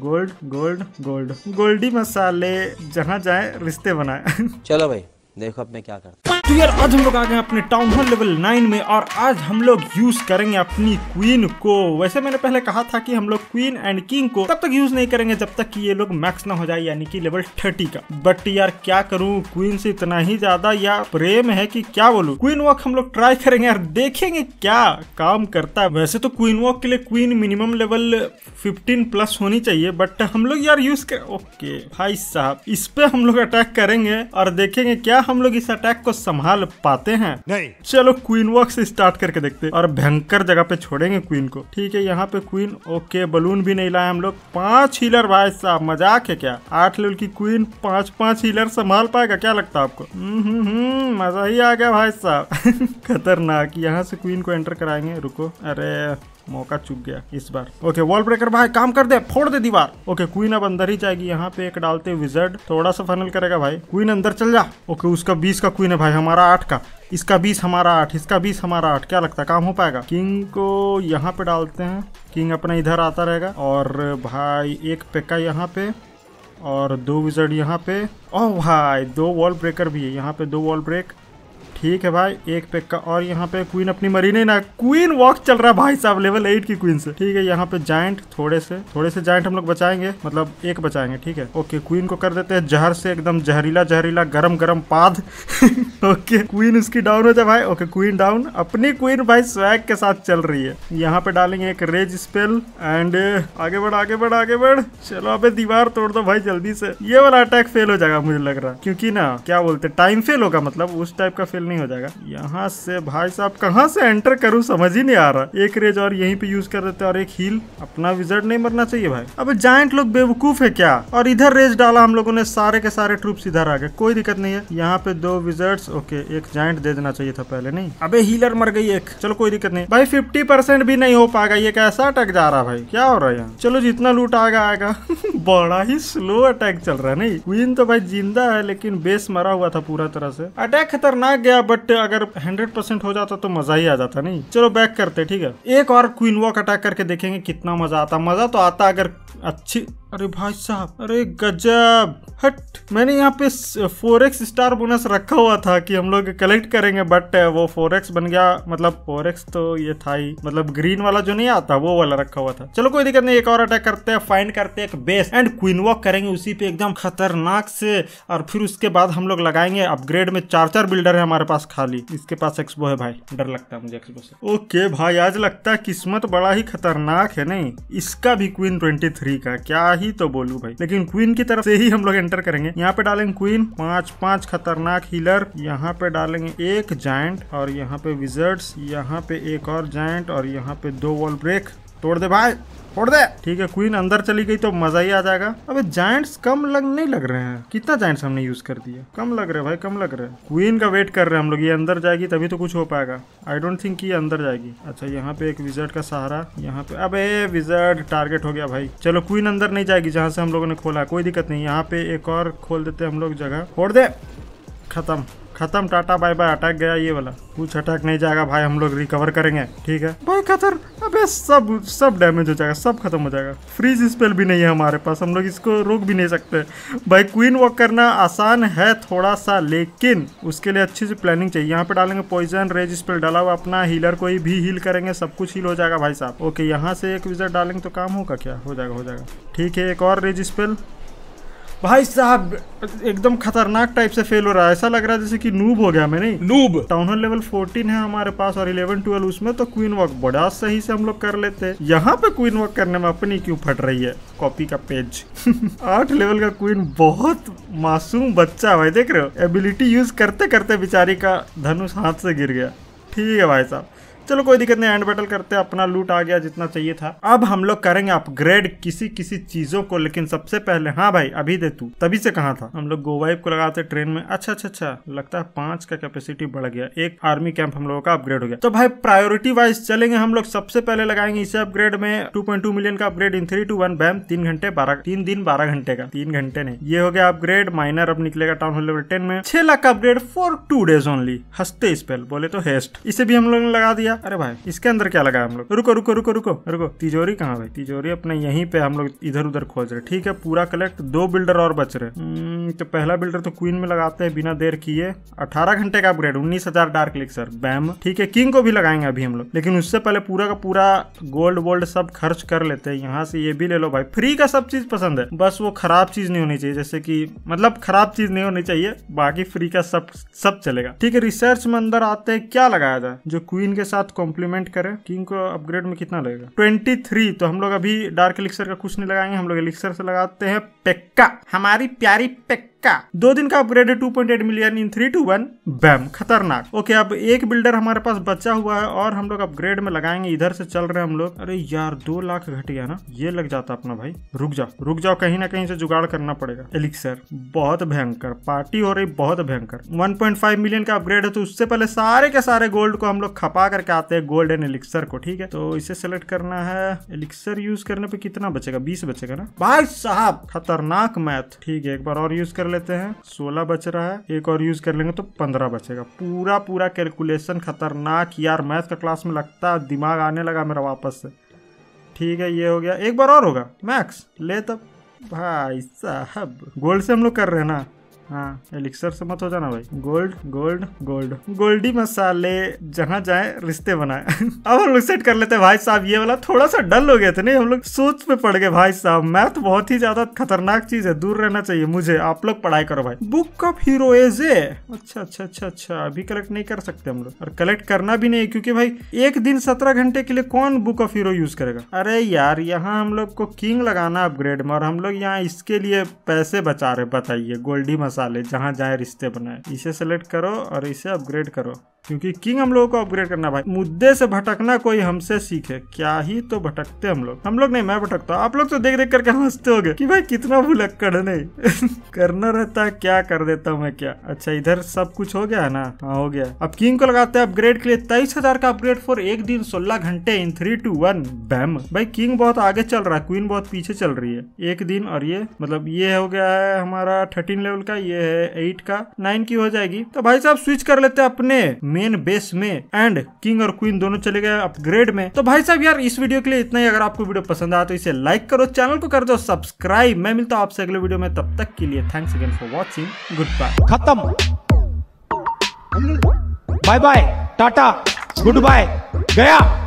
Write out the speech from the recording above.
Gold gold gold Goldy मसाले जहाँ जाए रिश्ते बनाए चलो भाई देखो अब मैं क्या करता तो यार आज हम लोग आ गए अपने टाउन हॉल लेवल नाइन में और आज हम लोग यूज करेंगे अपनी क्वीन को वैसे मैंने पहले कहा था कि हम लोग क्वीन एंड किंग को तब तक यूज नहीं करेंगे जब तक कि ये लोग मैक्स ना हो जाए यानी कि लेवल थर्टी का बट यार क्या करूं क्वीन से इतना ही ज्यादा या प्रेम है कि क्या बोलू क्वीन वॉक हम लोग ट्राई करेंगे यार देखेंगे क्या काम करता है वैसे तो क्वीन वॉक के लिए queen minimum level fifteen plus होनी चाहिए बट हम लोग यार यूज कर ओके भाई साहब इस पे हम लोग अटैक करेंगे और देखेंगे क्या हम लोग इस अटैक को समझ संभाल पाते हैं नहीं चलो क्वीन वॉक से स्टार्ट करके देखते और भयंकर जगह पे छोड़ेंगे क्वीन को ठीक है यहाँ पे क्वीन ओके बलून भी नहीं लाए हम लोग पांच हीलर भाई साहब मजाक है क्या आठ लेवल की क्वीन पांच पांच हीलर संभाल पाएगा क्या लगता है आपको मजा ही आ गया भाई साहब खतरनाक यहाँ से क्वीन को एंटर कराएंगे रुको अरे मौका चुक गया इस बार ओके वॉल ब्रेकर भाई काम कर दे फोड़ दे दीवार ओके क्वीन अब अंदर ही जाएगी यहाँ पे एक डालते विजर्ड थोड़ा सा फनल करेगा भाई क्वीन अंदर चल जा ओके उसका बीस का क्वीन है भाई हमारा आठ का इसका बीस हमारा आठ इसका बीस हमारा आठ क्या लगता है काम हो पाएगा किंग को यहाँ पे डालते हैं किंग अपना इधर आता रहेगा और भाई एक पेक्का यहाँ पे और दो विजर्ड यहाँ पे ओह oh, भाई दो वॉल ब्रेकर भी है यहाँ पे दो वॉल ब्रेक ठीक है भाई एक पेक का और यहाँ पे क्वीन अपनी मरी नहीं ना क्वीन वॉक चल रहा है भाई साहब लेवल एट की क्वीन से ठीक है यहाँ पे जाइंट थोड़े से थोड़े से जाइंट हम लोग बचाएंगे मतलब एक बचाएंगे ठीक है ओके क्वीन को कर देते हैं जहर से एकदम जहरीला जहरीला गरम गरम पाद ओके क्वीन उसकी डाउन हो जाए भाई ओके क्वीन डाउन अपनी क्वीन भाई स्वैग के साथ चल रही है यहाँ पे डालेंगे एक रेज स्पेल एंड आगे बढ़ आगे बढ़ आगे बढ़ चलो अबे दीवार तोड़ दो भाई जल्दी से ये वाला अटैक फेल हो जाएगा मुझे लग रहा है क्योंकि ना क्या बोलते टाइम फेल होगा मतलब उस टाइप का फेल नहीं हो जाएगा यहाँ से भाई साहब कहाँ से एंटर करूँ समझ ही नहीं आ रहा एक रेज और यहीं पे यूज कर देते और एक हील अपना विजर्ड नहीं मरना चाहिए भाई अब जाइंट लोग बेवकूफ है क्या और इधर रेज डाला हम लोगों ने सारे के सारे ट्रूप इधर आ गए कोई दिक्कत नहीं है यहाँ पे दो विजर्ट ओके एक जाइंट दे देना चाहिए था पहले नहीं अब हीलर मर गई एक चलो कोई दिक्कत नहीं भाई फिफ्टी भी नहीं हो पाएगा ये कैसा अटक जा रहा भाई क्या हो रहा है यहाँ चलो जितना लूट आएगा आएगा बड़ा ही स्लो अटैक चल रहा है नहीं क्वीन तो भाई जिंदा है लेकिन बेस मरा हुआ था पूरा तरह से अटैक खतरनाक गया बट अगर हंड्रेड परसेंट हो जाता तो मजा ही आ जाता नहीं चलो बैक करते ठीक है एक और क्वीन वॉक अटैक करके देखेंगे कितना मजा आता मजा तो आता अगर अच्छी अरे भाई साहब अरे गजब हट मैंने यहाँ पे फोर एक्स स्टार बोनस रखा हुआ था कि हम लोग कलेक्ट करेंगे बट uh, वो फोर एक्स बन गया मतलब फोर एक्स तो ये था ही मतलब ग्रीन वाला जो नहीं आता वो वाला रखा हुआ था चलो कोई दिक्कत नहीं एक और अटैक करते हैं फाइंड करते हैं एक बेस एंड क्वीन वॉक करेंगे उसी पे एकदम खतरनाक से और फिर उसके बाद हम लोग लगाएंगे अपग्रेड में चार चार बिल्डर है हमारे पास खाली इसके पास एक्सपो है भाई डर लगता है मुझे एक्सपो से ओके भाई आज लगता है किस्मत बड़ा ही खतरनाक है नहीं इसका भी क्वीन ट्वेंटी का क्या ही तो बोलू भाई लेकिन क्वीन की तरफ से ही हम लोग एंटर करेंगे यहाँ पे डालेंगे क्वीन पांच पांच खतरनाक हीलर यहाँ पे डालेंगे एक जाइंट और यहाँ पे विजर्ट्स यहाँ पे एक और जाइंट और यहाँ पे दो वॉल ब्रेक तोड़ दे भाई फोड़ दे ठीक है क्वीन अंदर चली गई तो मजा ही आ जाएगा अबे जाइंट्स कम लग नहीं लग रहे हैं कितना जॉइंट्स हमने यूज कर दिया कम लग रहे भाई कम लग रहे हैं क्वीन का वेट कर रहे हैं हम लोग ये अंदर जाएगी तभी तो कुछ हो पाएगा आई डोंट थिंक ये अंदर जाएगी अच्छा यहाँ पे एक विजर्ट का सहारा यहाँ पे अब विजर्ट टारगेट हो गया भाई चलो क्वीन अंदर नहीं जाएगी जहाँ से हम लोगों ने खोला कोई दिक्कत नहीं यहाँ पे एक और खोल देते हम लोग जगह फोड़ दे खत्म खत्म टाटा बाय बाय अटैक गया ये वाला कुछ अटैक नहीं जाएगा भाई हम लोग रिकवर करेंगे ठीक है भाई खतर अबे सब सब डैमेज हो जाएगा सब खत्म हो जाएगा फ्रीज स्पेल भी नहीं है हमारे पास हम लोग इसको रोक भी नहीं सकते भाई क्वीन वॉक करना आसान है थोड़ा सा लेकिन उसके लिए अच्छी सी प्लानिंग चाहिए यहाँ पे डालेंगे पॉइजन रेज स्पेल डाला हुआ अपना हीलर को ही भी हील करेंगे सब कुछ हील हो जाएगा भाई साहब ओके यहाँ से एक विजट डालेंगे तो काम होगा क्या हो जाएगा हो जाएगा ठीक है एक और रेज स्पेल भाई साहब एकदम खतरनाक टाइप से फेल हो रहा है ऐसा लग रहा है जैसे कि नूब हो गया मैंने नूब टाउन हॉल लेवल 14 है हमारे पास और 11 12 उसमें तो क्वीन वर्क बड़ा सही से हम लोग कर लेते हैं यहाँ पे क्वीन वर्क करने में अपनी क्यों फट रही है कॉपी का पेज आठ लेवल का क्वीन बहुत मासूम बच्चा भाई देख रहे हो एबिलिटी यूज करते करते बेचारी का धनुष हाथ से गिर गया ठीक है भाई साहब चलो कोई दिक्कत नहीं एंड बैटल करते अपना लूट आ गया जितना चाहिए था अब हम लोग करेंगे अपग्रेड किसी किसी चीजों को लेकिन सबसे पहले हाँ भाई अभी दे तू तभी से कहा था हम लोग गोवाइब को लगाते ट्रेन में अच्छा अच्छा अच्छा लगता है पांच का कैपेसिटी बढ़ गया एक आर्मी कैंप हम लोगों का अपग्रेड हो गया तो भाई प्रायोरिटी वाइज चलेंगे हम लोग सबसे पहले लगाएंगे इसे अपग्रेड में टू पॉइंट टू मिलियन का upgrade in three two one bam तीन घंटे बारह तीन दिन बारह घंटे का तीन घंटे नहीं ये हो गया अपग्रेड माइनर अब निकलेगा टाउन हॉल लेवल टेन में छह लाख का upgrade for two days only haste spell बोले तो हेस्ट इसे भी हम लोग ने लगा दिया अरे भाई इसके अंदर क्या लगा हम लोग रुको रुको रुको रुको रुको तिजोरी कहाँ भाई तिजोरी अपने यहीं पे हम लोग इधर उधर खोज रहे ठीक है पूरा कलेक्ट दो बिल्डर और बच रहे हम्म, तो पहला बिल्डर तो क्वीन में लगाते हैं बिना देर किए अठारह घंटे का अपग्रेड उन्नीस हजार डार्क सर बैम ठीक है किंग को भी लगाएंगे अभी हम लोग लेकिन उससे पहले पूरा का पूरा गोल्ड वोल्ड सब खर्च कर लेते हैं यहाँ से ये भी ले लो भाई फ्री का सब चीज पसंद है बस वो खराब चीज नहीं होनी चाहिए जैसे कि मतलब खराब चीज नहीं होनी चाहिए बाकी फ्री का सब सब चलेगा ठीक है रिसर्च में अंदर आते क्या लगाया जाए जो क्वीन के साथ साथ कॉम्प्लीमेंट करें किंग को अपग्रेड में कितना लगेगा ट्वेंटी थ्री तो हम लोग अभी डार्क एलिक्सर का कुछ नहीं लगाएंगे हम लोग एलिक्सर से लगाते हैं पेक्का हमारी प्यारी पेक्का पक्का दो दिन का अपग्रेड है two point eight million in three two one bam खतरनाक ओके अब एक बिल्डर हमारे पास बचा हुआ है और हम लोग अपग्रेड में लगाएंगे इधर से चल रहे हम लोग अरे यार दो लाख घट गया ना ये लग जाता अपना भाई रुक जाओ रुक जाओ कहीं ना कहीं से जुगाड़ करना पड़ेगा एलिक्सर बहुत भयंकर पार्टी हो रही बहुत भयंकर वन मिलियन का अपग्रेड है तो उससे पहले सारे के सारे गोल्ड को हम लोग खपा करके आते हैं गोल्ड एंड एलिक्सर को ठीक है तो इसे सेलेक्ट करना है एलिक्सर यूज करने पे कितना बचेगा बीस बचेगा ना भाई साहब खतरनाक मैथ ठीक है एक बार और यूज कर लेते हैं सोलह बच रहा है एक और यूज कर लेंगे तो पंद्रह बचेगा पूरा पूरा कैलकुलेशन खतरनाक यार मैथ का क्लास में लगता है दिमाग आने लगा मेरा वापस से ठीक है ये हो गया एक बार और होगा मैक्स ले तब तो। भाई साहब गोल्ड से हम लोग कर रहे हैं ना एलिक्सर हाँ, से मत हो जाना भाई गोल्ड गोल्ड गोल्ड गोल्डी मसाले जहाँ जाए रिश्ते बनाए अब हम लोग सेट कर लेते हैं भाई साहब ये वाला थोड़ा सा डल हो गया था नहीं हम लोग सोच पे पड़ गए भाई साहब मैथ बहुत ही ज्यादा खतरनाक चीज है दूर रहना चाहिए मुझे आप लोग पढ़ाई करो भाई बुक ऑफ हीरो अच्छा अच्छा अच्छा अच्छा अभी कलेक्ट नहीं कर सकते हम लोग और कलेक्ट करना भी नहीं क्योंकि भाई एक दिन सत्रह घंटे के लिए कौन बुक ऑफ हीरो यूज करेगा अरे यार यहाँ हम लोग को किंग लगाना अपग्रेड में और हम लोग यहाँ इसके लिए पैसे बचा रहे बताइए गोल्डी मसाला साले जहाँ जाए रिश्ते बनाए इसे सेलेक्ट करो और इसे अपग्रेड करो क्योंकि किंग हम लोगों को अपग्रेड करना भाई मुद्दे से भटकना कोई हमसे सीखे क्या ही तो भटकते हम लोग हम लोग नहीं मैं भटकता आप लोग तो देख देख करके हंसते हो कि भाई कितना भुलक्कड़ है नहीं करना रहता है क्या कर देता हूँ मैं क्या अच्छा इधर सब कुछ हो गया है ना हाँ हो गया अब किंग को लगाते हैं अपग्रेड के लिए तेईस का अपग्रेड फॉर एक दिन सोलह घंटे in three two one bam भाई किंग बहुत आगे चल रहा है क्वीन बहुत पीछे चल रही है एक दिन और ये मतलब ये हो गया है हमारा थर्टीन लेवल का ये ये है एट का नाइन की हो जाएगी तो भाई साहब स्विच कर लेते हैं अपने मेन बेस में एंड किंग और क्वीन दोनों चले गए अपग्रेड में तो भाई साहब यार इस वीडियो के लिए इतना ही अगर आपको वीडियो पसंद आया तो इसे लाइक करो चैनल को कर दो सब्सक्राइब मैं मिलता हूँ आपसे अगले वीडियो में तब तक के लिए thanks again for watching goodbye खत्म bye bye tata goodbye गया